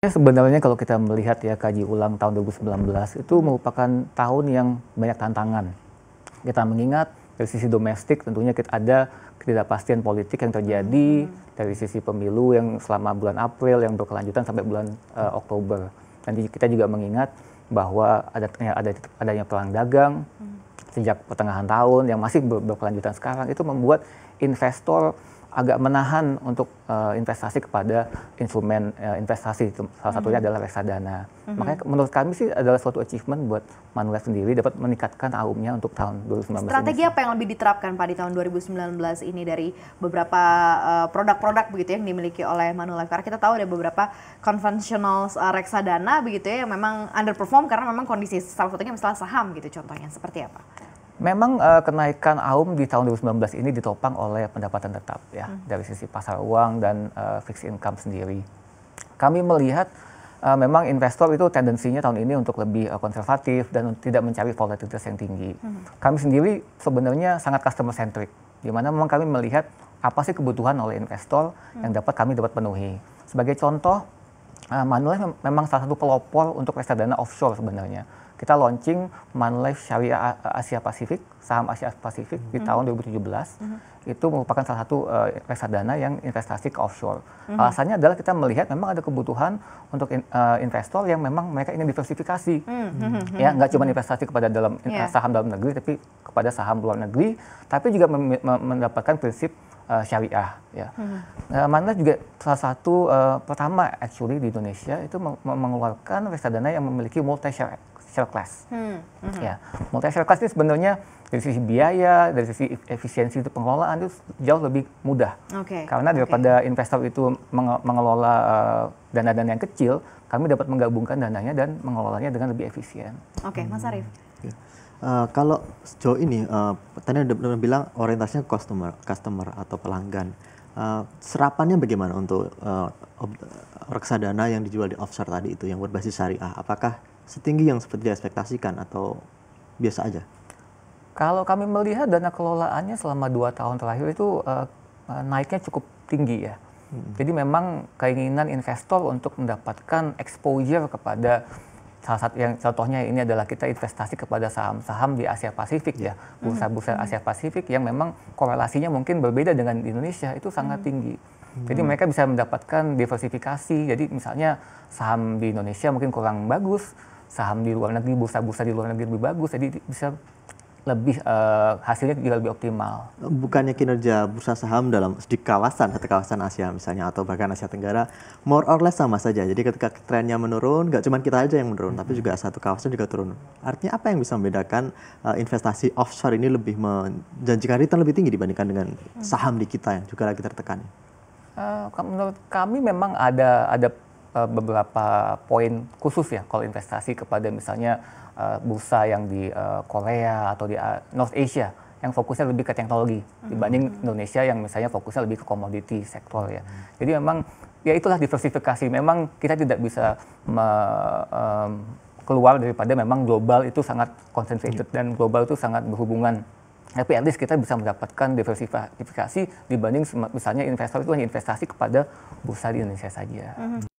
Ya, sebenarnya kalau kita melihat ya kaji ulang tahun 2019 itu merupakan tahun yang banyak tantangan. Kita mengingat dari sisi domestik tentunya kita ada ketidakpastian politik yang terjadi hmm. dari sisi pemilu yang selama bulan April yang berkelanjutan sampai bulan uh, Oktober. Nanti kita juga mengingat bahwa ada ya, ada adanya perang dagang hmm. sejak pertengahan tahun yang masih ber, berkelanjutan sekarang itu membuat investor agak menahan untuk uh, investasi kepada instrumen uh, investasi salah satunya mm -hmm. adalah reksadana. Mm -hmm. Makanya menurut kami sih adalah suatu achievement buat Manulife sendiri dapat meningkatkan AUM-nya untuk tahun 2019. Strategi apa yang lebih diterapkan Pak di tahun 2019 ini dari beberapa eh, produk-produk uh, begitu ya, yang dimiliki oleh Manulife? Karena kita tahu ada beberapa konvensional uh, reksadana begitu ya yang memang underperform karena memang kondisi salah satunya misalnya saham gitu contohnya seperti apa? Memang uh, kenaikan AUM di tahun 2019 ini ditopang oleh pendapatan tetap ya hmm. dari sisi pasar uang dan uh, fixed income sendiri. Kami melihat uh, memang investor itu tendensinya tahun ini untuk lebih uh, konservatif dan tidak mencari volatilitas yang tinggi. Hmm. Kami sendiri sebenarnya sangat customer centric, di mana memang kami melihat apa sih kebutuhan oleh investor hmm. yang dapat kami dapat penuhi. Sebagai contoh, uh, Manulife memang salah satu pelopor untuk reksadana offshore sebenarnya kita launching Manlife Syariah Asia Pasifik, saham Asia Pasifik mm-hmm. di mhm. tahun 2017. Mm-hmm. Itu merupakan salah satu uh, eh, reksadana yang investasi ke offshore. Mm-hmm. Alasannya adalah kita melihat memang ada kebutuhan untuk in, uh, investor yang memang mereka ingin diversifikasi. Mm-hmm. Ya, mhm. nggak cuma investasi kepada dalam yeah. Iya. saham dalam negeri tapi kepada saham luar negeri, tapi juga mendapatkan prinsip uh, eh, syariah ya. Hmm. Uh, nah, Manlife juga salah satu uh, pertama actually di Indonesia itu meng mengeluarkan reksadana yang memiliki multi share cell class. Hmm. Mm hmm. Ya, multi cell class ini sebenarnya dari sisi biaya, dari sisi efisiensi itu pengelolaan itu jauh lebih mudah. Okay. Karena daripada okay. investor itu mengelola eh, dana-dana uh, yang kecil, kami dapat menggabungkan dananya dan mengelolanya dengan lebih efisien. Oke, okay. Mas Arief. Uh, hmm. ya. eh, kalau sejauh ini, uh, tadi udah bilang orientasinya customer, customer atau pelanggan. Uh, serapannya bagaimana untuk uh, reksadana yang dijual di offshore tadi itu yang berbasis syariah? Apakah setinggi yang seperti diekspektasikan atau biasa aja? Kalau kami melihat dana kelolaannya selama dua tahun terakhir itu uh, naiknya cukup tinggi ya. Hmm. Jadi memang keinginan investor untuk mendapatkan exposure kepada salah satu yang contohnya ini adalah kita investasi kepada saham-saham di Asia Pasifik ya bursa-bursa Asia Pasifik yang memang korelasinya mungkin berbeda dengan di Indonesia itu sangat tinggi jadi hmm. mereka bisa mendapatkan diversifikasi. Jadi misalnya saham di Indonesia mungkin kurang bagus, saham di luar negeri, bursa-bursa di luar negeri lebih bagus. Jadi bisa lebih uh, hasilnya juga lebih optimal. Bukannya kinerja bursa saham dalam di kawasan satu kawasan Asia misalnya atau bahkan Asia Tenggara more or less sama saja. Jadi ketika trennya menurun, nggak cuma kita aja yang menurun, hmm. tapi juga satu kawasan juga turun. Artinya apa yang bisa membedakan uh, investasi offshore ini lebih menjanjikan return lebih tinggi dibandingkan dengan hmm. saham di kita yang juga lagi tertekan? Uh, menurut kami memang ada ada eh, beberapa poin khusus ya kalau investasi kepada misalnya uh, bursa yang di uh, Korea atau di uh, North Asia yang fokusnya lebih ke teknologi dibanding mm-hmm. Indonesia yang misalnya fokusnya lebih ke komoditi sektor ya. Jadi memang ya itulah diversifikasi. Memang kita tidak bisa me, um, keluar daripada memang global itu sangat concentrated mm-hmm. dan global itu sangat berhubungan tapi at least kita bisa mendapatkan diversifikasi dibanding misalnya investor itu hanya investasi kepada bursa di Indonesia saja. Mm -hmm.